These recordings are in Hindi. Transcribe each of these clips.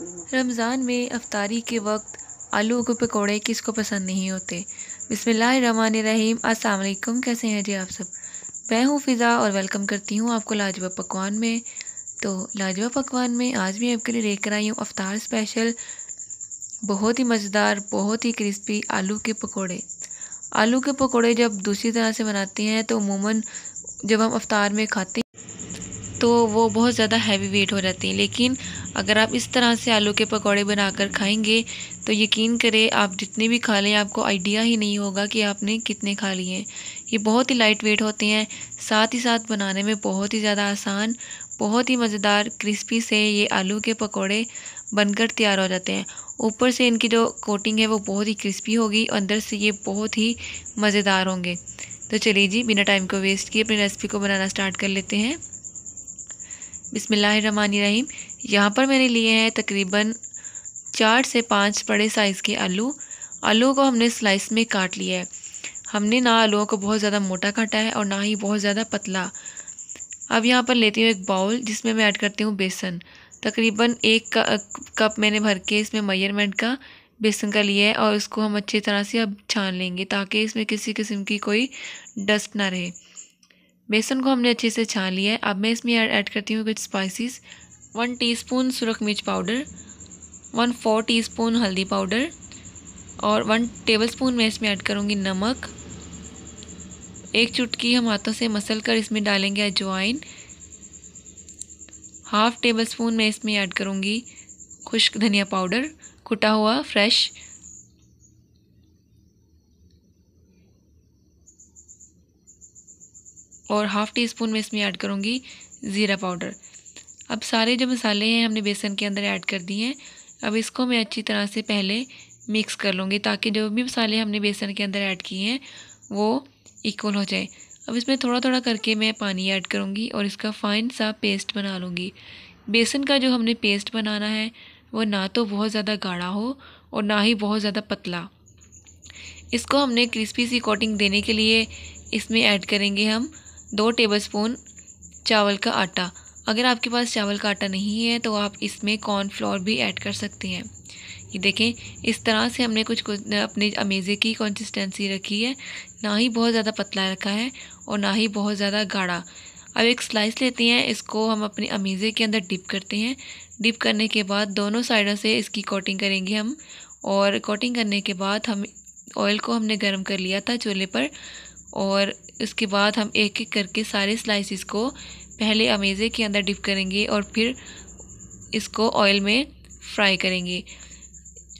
रमज़ान में अफ्तारी के वक्त आलू के पकौड़े किसको पसंद नहीं होते बिसमीम असलकम कैसे हैं जी आप सब मैं हूँ फ़िज़ा और वेलकम करती हूँ आपको लाजवा पकवान में तो लाजवा पकवान में आज मैं आपके लिए लेकर आई हूँ अफ्तार स्पेशल बहुत ही मज़ेदार बहुत ही क्रिस्पी आलू के पकौड़े आलू के पकौड़े जब दूसरी तरह से बनाते हैं तो अमूमन जब हम अफ्तार में खाते हैं तो वो बहुत ज़्यादा हैवी वेट हो जाती हैं लेकिन अगर आप इस तरह से आलू के पकौड़े बनाकर खाएंगे तो यकीन करें आप जितने भी खा लें आपको आइडिया ही नहीं होगा कि आपने कितने खा लिए हैं ये बहुत ही लाइट वेट होते हैं साथ ही साथ बनाने में बहुत ही ज़्यादा आसान बहुत ही मज़ेदार क्रिस्पी से ये आलू के पकौड़े बनकर तैयार हो जाते हैं ऊपर से इनकी जो कोटिंग है वो बहुत ही क्रिस्पी होगी अंदर से ये बहुत ही मज़ेदार होंगे तो चलिए जी बिना टाइम को वेस्ट किए अपनी रेसिपी को बनाना स्टार्ट कर लेते हैं बिसमीम यहाँ पर मैंने लिए हैं तकरीबन चार से पाँच बड़े साइज़ के आलू आलू को हमने स्लाइस में काट लिया है हमने ना आलूओं को बहुत ज़्यादा मोटा काटा है और ना ही बहुत ज़्यादा पतला अब यहाँ पर लेती हूँ एक बाउल जिसमें मैं ऐड करती हूँ बेसन तकरीबन एक कप मैंने भर के इसमें मयरमेंट का बेसन का लिया है और उसको हम अच्छी तरह से अब छान लेंगे ताकि इसमें किसी किस्म की कोई डस्ट ना रहे बेसन को हमने अच्छे से छान लिया है अब मैं इसमें ऐड करती हूँ कुछ स्पाइसेस वन टीस्पून सुरख मिर्च पाउडर वन फोर टीस्पून हल्दी पाउडर और वन टेबल स्पून मैं इसमें ऐड करूँगी नमक एक चुटकी हम हाथों से मसल कर इसमें डालेंगे अजवाइन हाफ़ टेबल स्पून मैं इसमें ऐड करूँगी खुश्क धनिया पाउडर कुटा हुआ फ्रेश और हाफ़ टी स्पून में इसमें ऐड करूँगी ज़ीरा पाउडर अब सारे जो मसाले हैं हमने बेसन के अंदर ऐड कर दिए हैं अब इसको मैं अच्छी तरह से पहले मिक्स कर लूँगी ताकि जो भी मसाले हमने बेसन के अंदर ऐड किए हैं वो इक्वल हो जाए अब इसमें थोड़ा थोड़ा करके मैं पानी ऐड करूँगी और इसका फ़ाइन सा पेस्ट बना लूँगी बेसन का जो हमने पेस्ट बनाना है वो ना तो बहुत ज़्यादा गाढ़ा हो और ना ही बहुत ज़्यादा पतला इसको हमने क्रिस्पी सी कोटिंग देने के लिए इसमें ऐड करेंगे हम दो टेबलस्पून चावल का आटा अगर आपके पास चावल का आटा नहीं है तो आप इसमें कॉर्नफ्लोर भी ऐड कर सकते हैं ये देखें इस तरह से हमने कुछ कुछ अपने अमेज़े की कंसिस्टेंसी रखी है ना ही बहुत ज़्यादा पतला रखा है और ना ही बहुत ज़्यादा गाढ़ा अब एक स्लाइस लेते हैं इसको हम अपने अमेज़े के अंदर डिप करते हैं डिप करने के बाद दोनों साइडों से इसकी कोटिंग करेंगे हम और कोटिंग करने के बाद हम ऑयल को हमने गर्म कर लिया था चूल्हे पर और उसके बाद हम एक एक करके सारे स्लाइसिस को पहले अमेज़े के अंदर डिप करेंगे और फिर इसको ऑयल में फ्राई करेंगे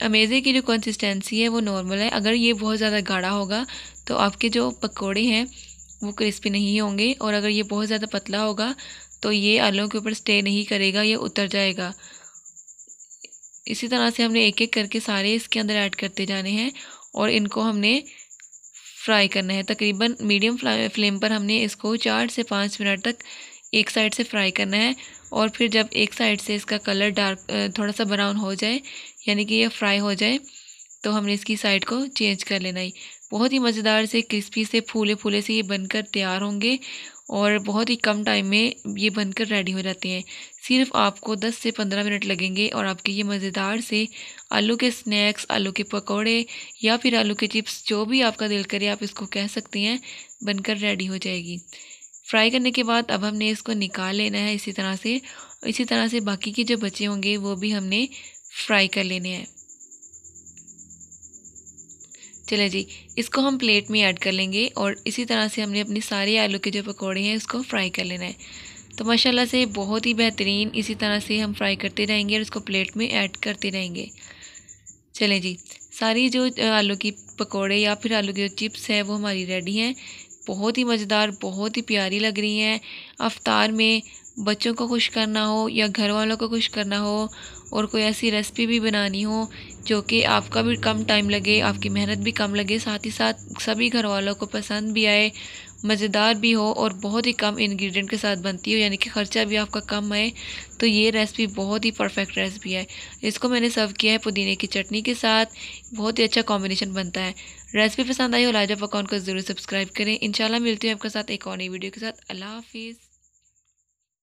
अमेज़े की जो कंसिस्टेंसी है वो नॉर्मल है अगर ये बहुत ज़्यादा गाढ़ा होगा तो आपके जो पकोड़े हैं वो क्रिस्पी नहीं होंगे और अगर ये बहुत ज़्यादा पतला होगा तो ये आलू के ऊपर स्टे नहीं करेगा ये उतर जाएगा इसी तरह से हमने एक एक करके सारे इसके अंदर ऐड करते जाने हैं और इनको हमने फ्राई करना है तकरीबन मीडियम फ्लेम पर हमने इसको चार से पाँच मिनट तक एक साइड से फ्राई करना है और फिर जब एक साइड से इसका कलर डार्क थोड़ा सा ब्राउन हो जाए यानी कि ये फ्राई हो जाए तो हमने इसकी साइड को चेंज कर लेना है बहुत ही मज़ेदार से क्रिस्पी से फूले फूले से ये बनकर तैयार होंगे और बहुत ही कम टाइम में ये बनकर रेडी हो जाते हैं सिर्फ आपको 10 से 15 मिनट लगेंगे और आपके ये मज़ेदार से आलू के स्नैक्स आलू के पकौड़े या फिर आलू के चिप्स जो भी आपका दिल करे आप इसको कह सकते हैं बनकर रेडी हो जाएगी फ्राई करने के बाद अब हमने इसको निकाल लेना है इसी तरह से इसी तरह से बाकी के जो बचे होंगे वो भी हमने फ्राई कर लेने हैं चले जी इसको हम प्लेट में ऐड कर लेंगे और इसी तरह से हमने अपनी सारे आलू के जो पकौड़े हैं उसको फ्राई कर लेना है तो माशाल्लाह से बहुत ही बेहतरीन इसी तरह से हम फ्राई करते रहेंगे और इसको प्लेट में ऐड करते रहेंगे चलें जी सारी जो आलू की पकौड़े या फिर आलू की जो चिप्स हैं वो हमारी रेडी हैं बहुत ही मज़ेदार बहुत ही प्यारी लग रही हैं अफ्तार में बच्चों को खुश करना हो या घर वालों को खुश करना हो और कोई ऐसी रेसिपी भी बनानी हो जो कि आपका भी कम टाइम लगे आपकी मेहनत भी कम लगे साथ ही साथ सभी घर वालों को पसंद भी आए मज़ेदार भी हो और बहुत ही कम इंग्रेडिएंट के साथ बनती हो यानी कि ख़र्चा भी आपका कम है तो ये रेसिपी बहुत ही परफेक्ट रेसिपी है इसको मैंने सर्व किया है पुदीने की चटनी के साथ बहुत ही अच्छा कॉम्बिनेशन बनता है रेसिपी पसंद आई हो लाजा पकौन को ज़रूर सब्सक्राइब करें इंशाल्लाह मिलती हूँ आपके साथ एक और नई वीडियो के साथ अल्लाह हाफिज़